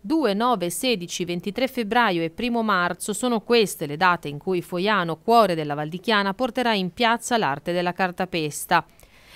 2, 9, 16, 23 febbraio e 1 marzo sono queste le date in cui Foiano, cuore della Valdichiana, porterà in piazza l'arte della cartapesta.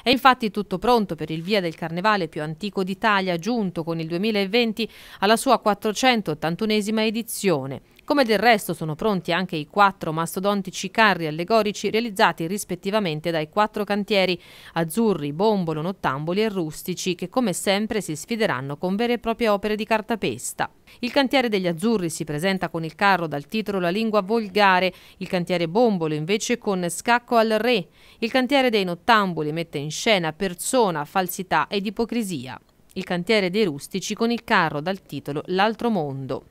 È infatti tutto pronto per il via del carnevale più antico d'Italia, giunto con il 2020 alla sua 481esima edizione. Come del resto sono pronti anche i quattro mastodontici carri allegorici realizzati rispettivamente dai quattro cantieri azzurri, bombolo, nottamboli e rustici che come sempre si sfideranno con vere e proprie opere di cartapesta. Il cantiere degli azzurri si presenta con il carro dal titolo La lingua volgare, il cantiere bombolo invece con Scacco al re, il cantiere dei nottamboli mette in scena persona, falsità ed ipocrisia. Il cantiere dei rustici con il carro dal titolo L'altro mondo.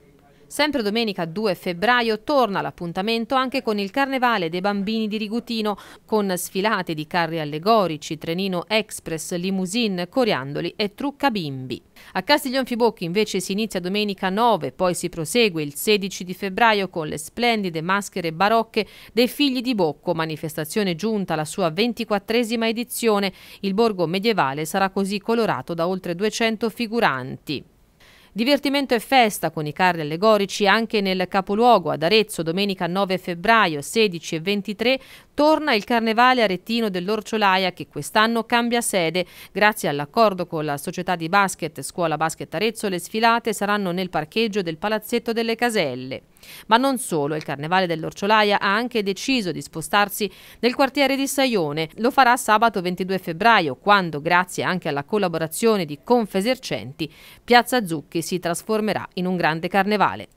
Sempre domenica 2 febbraio torna l'appuntamento anche con il Carnevale dei Bambini di Rigutino, con sfilate di carri allegorici, trenino express, limousine, coriandoli e trucca bimbi. A Castiglionfibocchi invece si inizia domenica 9, poi si prosegue il 16 di febbraio con le splendide maschere barocche dei figli di Bocco, manifestazione giunta alla sua 24esima edizione. Il borgo medievale sarà così colorato da oltre 200 figuranti. Divertimento e festa con i carri allegorici anche nel capoluogo ad Arezzo domenica 9 febbraio 16 e 23 torna il Carnevale arettino dell'Orciolaia che quest'anno cambia sede. Grazie all'accordo con la società di basket Scuola Basket Arezzo le sfilate saranno nel parcheggio del Palazzetto delle Caselle. Ma non solo, il Carnevale dell'Orciolaia ha anche deciso di spostarsi nel quartiere di Saione. Lo farà sabato 22 febbraio, quando, grazie anche alla collaborazione di Confesercenti, Piazza Zucchi si trasformerà in un grande carnevale.